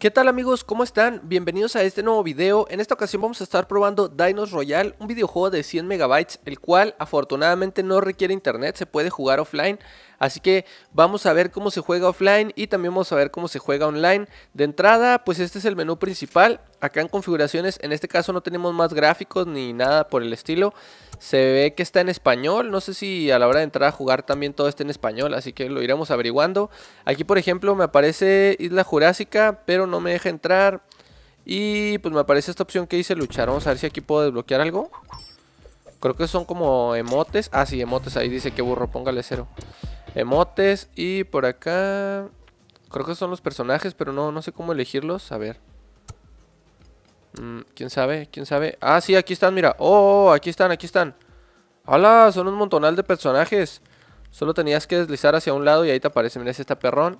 ¿Qué tal amigos? ¿Cómo están? Bienvenidos a este nuevo video. En esta ocasión vamos a estar probando Dinos Royal, un videojuego de 100 MB, el cual afortunadamente no requiere internet, se puede jugar offline. Así que vamos a ver cómo se juega offline y también vamos a ver cómo se juega online. De entrada, pues este es el menú principal. Acá en configuraciones, en este caso no tenemos más gráficos ni nada por el estilo. Se ve que está en español. No sé si a la hora de entrar a jugar también todo está en español, así que lo iremos averiguando. Aquí, por ejemplo, me aparece Isla Jurásica, pero no me deja entrar. Y pues me aparece esta opción que dice luchar. Vamos a ver si aquí puedo desbloquear algo. Creo que son como emotes. Ah, sí, emotes. Ahí dice que burro, póngale cero. Emotes y por acá... Creo que son los personajes, pero no, sé cómo elegirlos. A ver. Mm, ¿Quién sabe? ¿Quién sabe? Ah, sí, aquí están, mira. Oh, oh, oh, aquí están, aquí están. ¡Hala! Son un montonal de personajes. Solo tenías que deslizar hacia un lado y ahí te aparece. Mira, es esta perrón.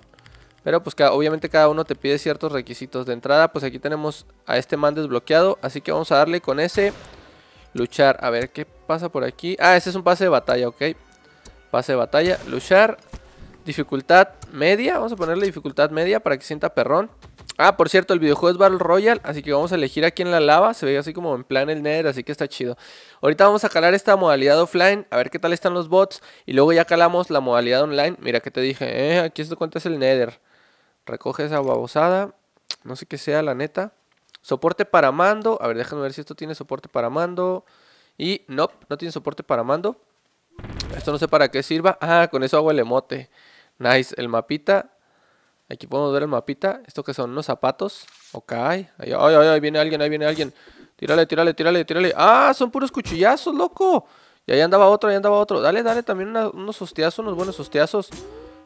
Pero pues obviamente cada uno te pide ciertos requisitos de entrada. Pues aquí tenemos a este man desbloqueado. Así que vamos a darle con ese. Luchar. A ver, ¿qué pasa por aquí? Ah, ese es un pase de batalla, ok. Pase de batalla, luchar. Dificultad media, vamos a ponerle dificultad media para que sienta perrón. Ah, por cierto, el videojuego es Battle Royale, así que vamos a elegir aquí en la lava. Se ve así como en plan el Nether, así que está chido. Ahorita vamos a calar esta modalidad offline, a ver qué tal están los bots. Y luego ya calamos la modalidad online. Mira que te dije, eh, aquí esto cuenta es el Nether. Recoge esa babosada, no sé qué sea la neta. Soporte para mando, a ver, déjame ver si esto tiene soporte para mando. Y, no, no tiene soporte para mando. Esto no sé para qué sirva. Ah, con eso hago el emote. Nice, el mapita. Aquí podemos ver el mapita. ¿Esto que son? ¿Unos zapatos? Ok. Ay, ay, ahí viene alguien, ahí viene alguien. Tírale, tírale, tírale, tírale. ¡Ah! Son puros cuchillazos, loco. Y ahí andaba otro, ahí andaba otro. Dale, dale también unos hostiazos, unos buenos hostiazos.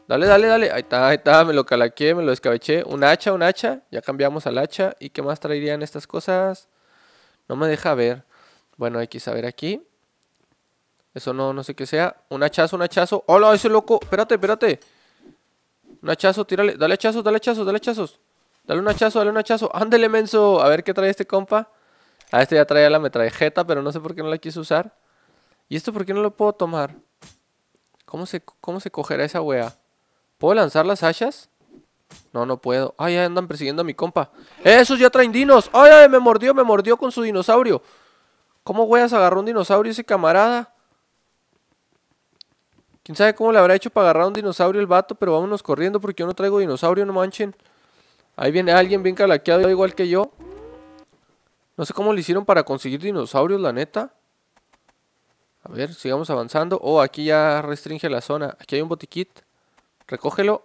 Dale, dale, dale. Ahí está, ahí está. Me lo calaqué, me lo escabeché. Un hacha, un hacha. Ya cambiamos al hacha. ¿Y qué más traerían estas cosas? No me deja ver. Bueno, hay que saber aquí. Eso no, no sé qué sea. Un hachazo, un hachazo. ¡Hola, ese loco! Espérate, espérate. Un hachazo, tírale. Dale hachazos, dale hachazos, dale hachazos. Dale un hachazo, dale un hachazo. Ándele, menso. A ver qué trae este compa. A ah, este ya traía la metrajeta, pero no sé por qué no la quiso usar. ¿Y esto por qué no lo puedo tomar? ¿Cómo se, cómo se cogerá esa wea? ¿Puedo lanzar las hachas? No, no puedo. Ay, andan persiguiendo a mi compa. ¡Esos ya traen dinos! ¡Ay, ay, me mordió, me mordió con su dinosaurio! ¿Cómo weas agarró un dinosaurio ese camarada? Quién sabe cómo le habrá hecho para agarrar un dinosaurio el vato, pero vámonos corriendo porque yo no traigo dinosaurio, no manchen. Ahí viene alguien bien calaqueado igual que yo. No sé cómo le hicieron para conseguir dinosaurios, la neta. A ver, sigamos avanzando. Oh, aquí ya restringe la zona. Aquí hay un botiquit. Recógelo.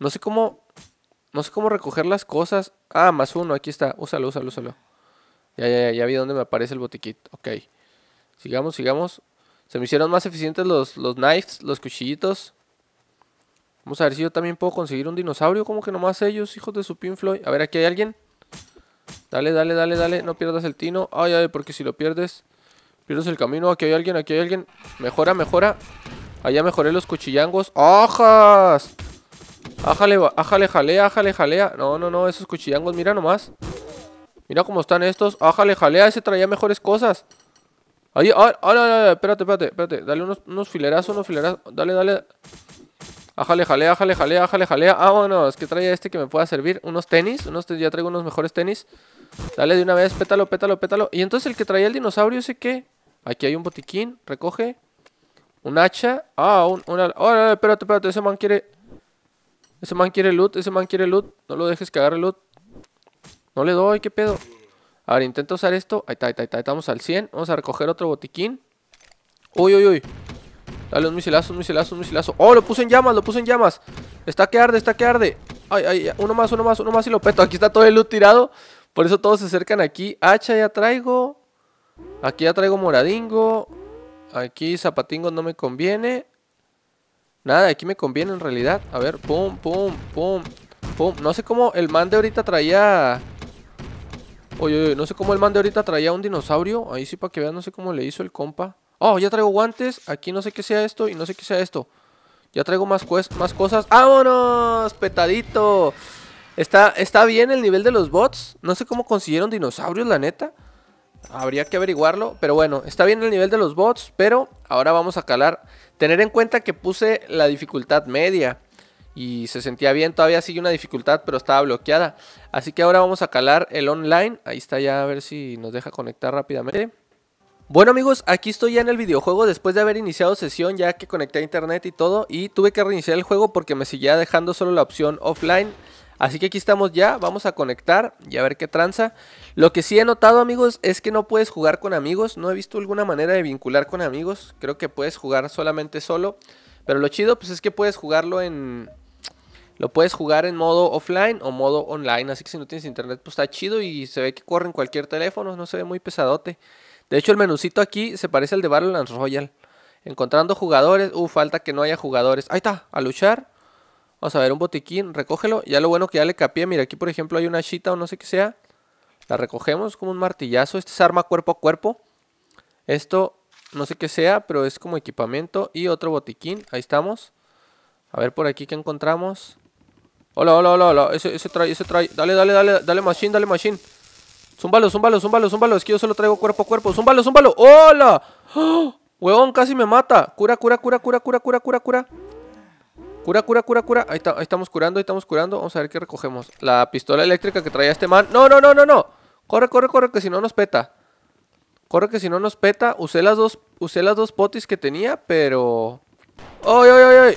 No sé cómo... No sé cómo recoger las cosas. Ah, más uno. Aquí está. Úsalo, úsalo, úsalo. Ya, ya, ya, ya vi dónde me aparece el botiquit. Ok. Sigamos, sigamos. Se me hicieron más eficientes los, los knives, los cuchillitos. Vamos a ver si yo también puedo conseguir un dinosaurio. Como que nomás ellos, hijos de su pinfloy. A ver, aquí hay alguien. Dale, dale, dale, dale. No pierdas el tino. Ay, ay, porque si lo pierdes, pierdes el camino. Aquí hay alguien, aquí hay alguien. Mejora, mejora. Allá mejoré los cuchillangos. ¡Ajas! Ájale, ájale, jalea, ájale, jalea. No, no, no, esos cuchillangos, mira nomás. Mira cómo están estos. Ájale, jalea, ese traía mejores cosas. Ahí, ahora, ahora, espérate, espérate, espérate. Dale unos, unos filerazos, unos filerazos. Dale, dale. Ajale, jalea, jale, jalea, jale, jalea. Ah, no, es que trae este que me pueda servir. Unos tenis, unos tenis, ya traigo unos mejores tenis. Dale de una vez, pétalo, pétalo, pétalo. Y entonces el que traía el dinosaurio, ¿ese qué? Aquí hay un botiquín, recoge. Un hacha. Ah, un, una... Oh, no, espérate, espérate, ese man quiere... Ese man quiere loot, ese man quiere loot. No lo dejes cagar agarre loot. No le doy, qué pedo. Ahora intento usar esto. Ahí está, ahí está, ahí Estamos al 100. Vamos a recoger otro botiquín. Uy, uy, uy. Dale un misilazo, un misilazo, un misilazo. ¡Oh, lo puse en llamas, lo puse en llamas! Está que arde, está que arde. Ay, ay, uno más, uno más, uno más y lo peto. Aquí está todo el loot tirado. Por eso todos se acercan aquí. Hacha ya traigo. Aquí ya traigo moradingo. Aquí zapatingo no me conviene. Nada, aquí me conviene en realidad. A ver, pum, pum, pum, pum. No sé cómo el man de ahorita traía Oye, no sé cómo el man de ahorita traía un dinosaurio. Ahí sí para que vean, no sé cómo le hizo el compa. Oh, ya traigo guantes. Aquí no sé qué sea esto y no sé qué sea esto. Ya traigo más, más cosas. ¡Vámonos! ¡Petadito! Está, está bien el nivel de los bots. No sé cómo consiguieron dinosaurios, la neta. Habría que averiguarlo. Pero bueno, está bien el nivel de los bots. Pero ahora vamos a calar. Tener en cuenta que puse la dificultad media y se sentía bien. Todavía sigue una dificultad, pero estaba bloqueada. Así que ahora vamos a calar el online. Ahí está ya, a ver si nos deja conectar rápidamente. Bueno amigos, aquí estoy ya en el videojuego después de haber iniciado sesión ya que conecté a internet y todo y tuve que reiniciar el juego porque me seguía dejando solo la opción offline. Así que aquí estamos ya, vamos a conectar y a ver qué tranza. Lo que sí he notado amigos es que no puedes jugar con amigos, no he visto alguna manera de vincular con amigos, creo que puedes jugar solamente solo. Pero lo chido pues es que puedes jugarlo en, lo puedes jugar en modo offline o modo online, así que si no tienes internet, pues está chido y se ve que corre en cualquier teléfono, no se ve muy pesadote. De hecho, el menucito aquí se parece al de Battle Royal Encontrando jugadores, uh, falta que no haya jugadores. Ahí está, a luchar. Vamos a ver, un botiquín, recógelo. Ya lo bueno que ya le capié, mira, aquí por ejemplo hay una chita o no sé qué sea. La recogemos como un martillazo. Este es arma cuerpo a cuerpo. Esto no sé qué sea, pero es como equipamiento. Y otro botiquín, ahí estamos. A ver por aquí qué encontramos. Hola, hola, hola, hola. Ese, trae, ese trae. Dale, dale, dale, dale, machine, dale, machine. Zúmbalo, zúmbalo, zúmbalo, zúmbalo. Es que yo solo traigo cuerpo a cuerpo. Zúmbalo, zúmbalo. ¡Hola! ¡Ah! Huevón, casi me mata. Cura, cura, cura, cura, cura, cura, cura, cura. Cura, cura, cura, cura. Ahí, ahí estamos curando, ahí estamos curando. Vamos a ver qué recogemos. La pistola eléctrica que traía este man. No, no, no, no, no. Corre, corre, corre, que si no nos peta. Corre que si no nos peta. Usé las dos, usé las dos potis que tenía, pero... ¡Ay, ay, ay, ay!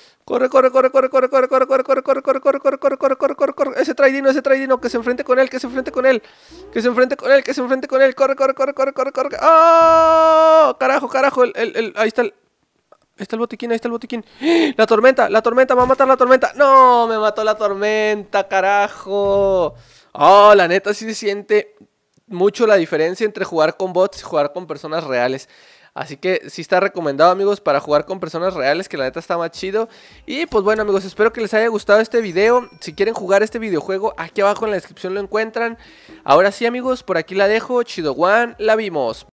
Corre, corre, corre, corre, corre, corre, corre, corre, corre, corre, corre, corre, corre, corre, corre, corre, corre, corre. Ese traidino, ese traidino, que se enfrente con él, que se enfrente con él, que se enfrente con él, que se enfrente con él. Corre, corre, corre, corre, corre, corre. ¡Oh! Carajo, carajo, el, el, el, ahí está el, Ahí está el botiquín, ahí está el botiquín. La tormenta, la tormenta, me va a matar la tormenta. No, me mató la tormenta, carajo. Oh, la neta sí se siente mucho la diferencia entre jugar con bots y jugar con personas reales. Así que sí está recomendado amigos para jugar con personas reales que la neta está más chido Y pues bueno amigos espero que les haya gustado este video Si quieren jugar este videojuego aquí abajo en la descripción lo encuentran Ahora sí amigos por aquí la dejo Chido One la vimos